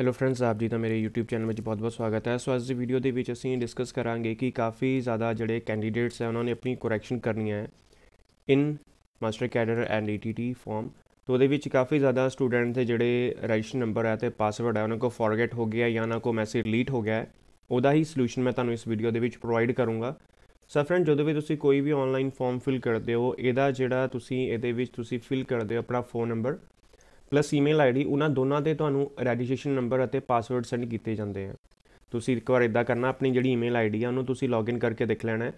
hello friends ਆਪ ਜੀ ਦਾ ਮੇਰੇ YouTube ਚੈਨਲ ਵਿੱਚ ਬਹੁਤ-ਬਹੁਤ ਸਵਾਗਤ ਹੈ ਸੋ ਅੱਜ ਦੀ ਵੀਡੀਓ ਦੇ ਵਿੱਚ ਅਸੀਂ ਡਿਸਕਸ ਕਰਾਂਗੇ ਕਿ ਕਾਫੀ ਜ਼ਿਆਦਾ ਜਿਹੜੇ ਕੈਂਡੀਡੇਟਸ ਹੈ ਉਹਨਾਂ ਨੇ ਆਪਣੀ ਕਰੈਕਸ਼ਨ ਕਰਨੀ ਹੈ in master cadre and ETT form ਤੋਂ ਉਹਦੇ ਵਿੱਚ ਕਾਫੀ ਜ਼ਿਆਦਾ ਸਟੂਡੈਂਟ ਦੇ ਜਿਹੜੇ ਰਜਿਸਟਰ ਨੰਬਰ ਹੈ ਤੇ ਪਾਸਵਰਡ ਹੈ ਉਹਨਾਂ ਕੋ ਫੋਰਗੇਟ ਹੋ ਗਿਆ ਜਾਂ ਨਾ ਕੋ ਮੈਸੇਜ ਡਿਲੀਟ ਹੋ ਗਿਆ ਉਹਦਾ ਹੀ ਸੋਲੂਸ਼ਨ ਮੈਂ ਤੁਹਾਨੂੰ ਇਸ ਵੀਡੀਓ ਦੇ ਵਿੱਚ ਪ੍ਰੋਵਾਈਡ ਕਰੂੰਗਾ ਸੋ ਫਰੈਂਡ ਜਦੋਂ ਵੀ ਤੁਸੀਂ ਕੋਈ ਵੀ ਆਨਲਾਈਨ ਫਾਰਮ ਫਿਲ ਕਰਦੇ ਹੋ ਇਹਦਾ ਜਿਹੜਾ ਤੁਸੀਂ ਇਹਦੇ ਵਿੱਚ ਤੁਸੀਂ ਫਿਲ ਕਰਦੇ ਹੋ ਆਪਣਾ phone number plus email ID ਉਹਨਾਂ ਦੋਨਾਂ ਤੇ ਤੁਹਾਨੂੰ ਰਜਿਸਟ੍ਰੇਸ਼ਨ ਨੰਬਰ ਅਤੇ ਪਾਸਵਰਡ ਸੈਂਡ ਕੀਤੇ ਜਾਂਦੇ ਆ ਤੁਸੀਂ ਇੱਕ ਵਾਰ ਇਦਾਂ ਕਰਨਾ ਆਪਣੀ ਜਿਹੜੀ ਈਮੇਲ ਆਈਡੀ ਆ ਉਹਨੂੰ ਤੁਸੀਂ ਲੌਗਇਨ ਕਰਕੇ ਦੇਖ ਲੈਣਾ ਹੈ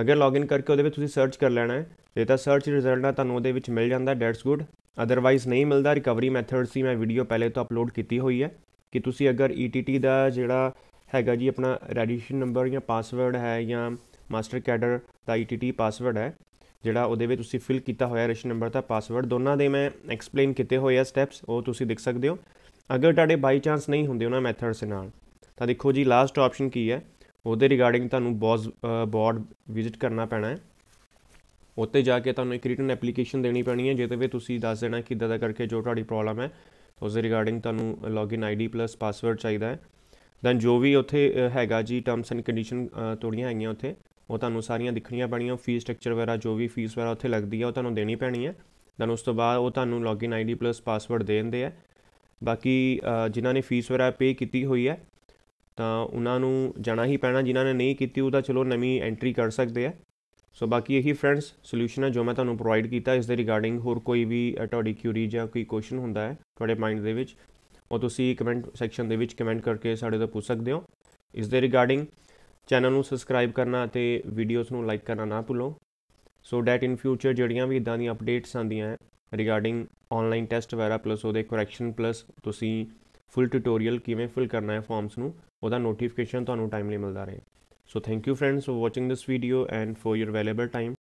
ਅਗਰ ਲੌਗਇਨ ਕਰਕੇ ਉਹਦੇ ਵਿੱਚ ਤੁਸੀਂ ਸਰਚ ਕਰ ਲੈਣਾ ਹੈ ਜੇ ਤਾਂ ਸਰਚ ਰਿਜ਼ਲਟ ਆ ਤੁਹਾਨੂੰ ਉਹਦੇ ਵਿੱਚ ਮਿਲ ਜਾਂਦਾ ਡੈਟਸ ਗੁੱਡ ਅਦਰਵਾਈਜ਼ ਨਹੀਂ ਮਿਲਦਾ ਰਿਕਵਰੀ ਮੈਥਡਸ ਦੀ ਮੈਂ ਵੀਡੀਓ ਪਹਿਲੇ ਤੋਂ ਅਪਲੋਡ ਕੀਤੀ ਹੋਈ ਹੈ ਕਿ ਤੁਸੀਂ ਅਗਰ ETT ਦਾ ਜਿਹੜਾ ਹੈਗਾ ਜੀ ਆਪਣਾ ਰੈਜਿਸਟ੍ਰੇਸ਼ਨ ਨੰਬਰ ਜਾਂ ਪਾਸਵਰਡ ਹੈ ਜਾਂ ਮਾਸਟਰ ਕੈਡਰ ਦਾ ETT ਪਾਸਵਰਡ ਹੈ ਜਿਹੜਾ ਉਹਦੇ ਵਿੱਚ ਤੁਸੀਂ ਫਿਲ ਕੀਤਾ ਹੋਇਆ ਰੈਸ਼ਨ ਨੰਬਰ ਦਾ ਪਾਸਵਰਡ ਦੋਨਾਂ ਦੇ ਮੈਂ ਐਕਸਪਲੇਨ ਕੀਤੇ ਹੋਏ ਆ ਸਟੈਪਸ ਉਹ ਤੁਸੀਂ ਦੇਖ ਸਕਦੇ ਹੋ ਅਗਰ ਤੁਹਾਡੇ ਬਾਈ ਚਾਂਸ ਨਹੀਂ ਹੁੰਦੇ ਉਹਨਾਂ ਮੈਥਡਸ ਨਾਲ ਤਾਂ ਦੇਖੋ ਜੀ ਲਾਸਟ ਆਪਸ਼ਨ ਕੀ ਹੈ ਉਹਦੇ ਰਿਗਾਰਡਿੰਗ ਤੁਹਾਨੂੰ ਬੋਸ ਬੋਰਡ ਵਿਜ਼ਿਟ ਕਰਨਾ ਪੈਣਾ ਹੈ ਉੱਤੇ ਜਾ ਕੇ ਤੁਹਾਨੂੰ ਇੱਕ ਰਿਟਨ ਐਪਲੀਕੇਸ਼ਨ ਦੇਣੀ ਪੈਣੀ ਹੈ ਜਿਹਦੇ ਵਿੱਚ ਤੁਸੀਂ ਦੱਸ ਦੇਣਾ ਕਿ ਇਦਾਂ ਦਾ ਕਰਕੇ ਜੋ ਤੁਹਾਡੀ ਪ੍ਰੋਬਲਮ ਹੈ ਉਸ ਦੇ ਰਿਗਾਰਡਿੰਗ ਤੁਹਾਨੂੰ ਲੌਗਇਨ ਆਈਡੀ ਪਲੱਸ ਪਾਸਵਰਡ ਚਾਹੀਦਾ ਹੈ ਦੈਨ ਜੋ ਵੀ ਉੱਥੇ ਹੈਗਾ ਜੀ ਟਰਮਸ ਐਂਡ ਕੰਡੀਸ਼ਨ ਤੋੜੀਆਂ ਹੈਗੀਆਂ ਉੱਥੇ ਉਹ ਤੁਹਾਨੂੰ ਸਾਰੀਆਂ ਦਿਖਣੀਆਂ ਪੈਣੀਆਂ ਫੀਸ ਸਟਰਕਚਰ ਵਗੈਰਾ ਜੋ ਵੀ ਫੀਸ ਵਗੈਰਾ ਉੱਥੇ ਲੱਗਦੀ ਹੈ ਉਹ ਤੁਹਾਨੂੰ ਦੇਣੀ ਪੈਣੀ ਹੈ ਦਨ ਉਸ ਤੋਂ ਬਾਅਦ ਉਹ ਤੁਹਾਨੂੰ ਲੌਗਇਨ ਆਈਡੀ ਪਲੱਸ ਪਾਸਵਰਡ ਦੇ ਦਿੰਦੇ ਆ ਬਾਕੀ ਜਿਨ੍ਹਾਂ ਨੇ ਫੀਸ ਵਗੈਰਾ ਪੇ ਕੀਤੀ ਹੋਈ ਹੈ ਤਾਂ ਉਹਨਾਂ ਨੂੰ ਜਾਣਾ ਹੀ ਪੈਣਾ ਜਿਨ੍ਹਾਂ ਨੇ ਨਹੀਂ ਕੀਤੀ ਉਹਦਾ ਚਲੋ ਨਵੀਂ ਐਂਟਰੀ ਕਰ ਸਕਦੇ ਆ ਸੋ ਬਾਕੀ ਇਹੀ ਫਰੈਂਡਸ ਸੋਲੂਸ਼ਨ ਹੈ ਜੋ ਮੈਂ ਤੁਹਾਨੂੰ ਪ੍ਰੋਵਾਈਡ ਕੀਤਾ ਇਸ ਦੇ ਰਿਗਾਰਡਿੰਗ ਹੋਰ ਕੋਈ ਵੀ ਤੁਹਾਡੀ ਕਿਊਰੀ ਜਾਂ ਕੋਈ ਕੁਐਸਚਨ ਹੁੰਦਾ ਹੈ ਤੁਹਾਡੇ ਮਾਈਂਡ ਦੇ ਵਿੱਚ ਉਹ ਤੁਸੀਂ ਕਮੈਂਟ ਸੈਕਸ਼ਨ ਦੇ ਵਿੱਚ ਕਮੈਂਟ ਕਰਕੇ ਸਾਡੇ ਤੋਂ ਪੁੱਛ ਸਕਦੇ ਹੋ ਇਸ ਦੇ ਰਿਗਾਰਡਿੰਗ ਚੈਨਲ ਨੂੰ ਸਬਸਕ੍ਰਾਈਬ ਕਰਨਾ ਤੇ ਵੀਡੀਓਜ਼ ਨੂੰ ਲਾਈਕ ਕਰਨਾ ਨਾ ਭੁੱਲੋ ਸੋ ਡੈਟ ਇਨ ਫਿਊਚਰ ਜਿਹੜੀਆਂ ਵੀ ਇਦਾਂ ਦੀਆਂ ਅਪਡੇਟਸ ਆਂਦੀਆਂ ਰਿਗਾਰਡਿੰਗ ਆਨਲਾਈਨ ਟੈਸਟ ਵਗੈਰਾ ਪਲੱਸ ਉਹਦੇ ਕਰੈਕਸ਼ਨ ਪਲੱਸ ਤੁਸੀਂ ਫੁੱਲ ਟਿਊਟੋਰੀਅਲ ਕਿਵੇਂ ਫਿਲ ਕਰਨਾ ਹੈ ਫਾਰਮਸ ਨੂੰ ਉਹਦਾ ਨੋਟੀਫਿਕੇਸ਼ਨ ਤੁਹਾਨੂੰ ਟਾਈਮਲੀ ਮਿਲਦਾ ਰਹੇ so thank you friends for watching this video and for your valuable time